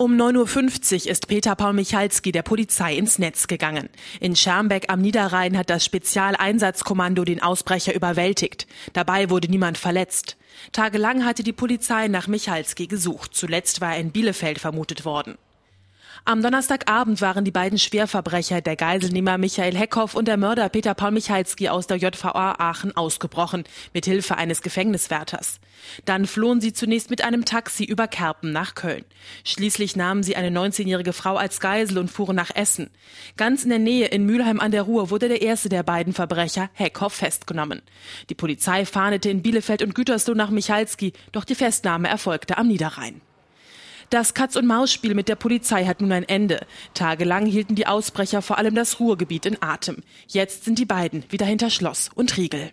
Um 9.50 Uhr ist Peter Paul Michalski der Polizei ins Netz gegangen. In Schermbeck am Niederrhein hat das Spezialeinsatzkommando den Ausbrecher überwältigt. Dabei wurde niemand verletzt. Tagelang hatte die Polizei nach Michalski gesucht. Zuletzt war er in Bielefeld vermutet worden. Am Donnerstagabend waren die beiden Schwerverbrecher, der Geiselnehmer Michael Heckhoff und der Mörder Peter Paul Michalski aus der JVA Aachen ausgebrochen, mit Hilfe eines Gefängniswärters. Dann flohen sie zunächst mit einem Taxi über Kerpen nach Köln. Schließlich nahmen sie eine 19-jährige Frau als Geisel und fuhren nach Essen. Ganz in der Nähe in Mülheim an der Ruhr wurde der erste der beiden Verbrecher, Heckhoff, festgenommen. Die Polizei fahndete in Bielefeld und Gütersloh nach Michalski, doch die Festnahme erfolgte am Niederrhein. Das Katz-und-Maus-Spiel mit der Polizei hat nun ein Ende. Tagelang hielten die Ausbrecher vor allem das Ruhrgebiet in Atem. Jetzt sind die beiden wieder hinter Schloss und Riegel.